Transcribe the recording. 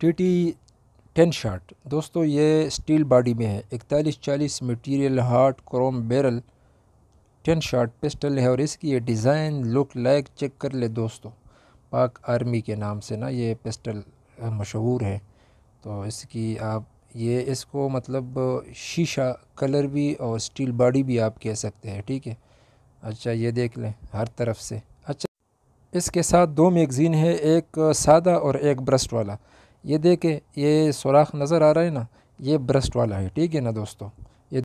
T T ten short दोस्तों ये steel body में है इकतालीस चालीस material hard chrome barrel ten short pistol है और इसकी ये डिज़ाइन लुक लाइक चेक कर ले दोस्तों पाक आर्मी के नाम से ना ये पिस्टल मशहूर है तो इसकी आप ये इसको मतलब शीशा कलर भी और स्टील बॉडी भी आप कह सकते हैं ठीक है अच्छा ये देख लें हर तरफ से अच्छा इसके साथ दो मैगज़ीन है एक सादा और एक ब्रस्ट वाला ये देखे ये सुराख नज़र आ रहा है ना ये ब्रस्ट वाला है ठीक है ना दोस्तों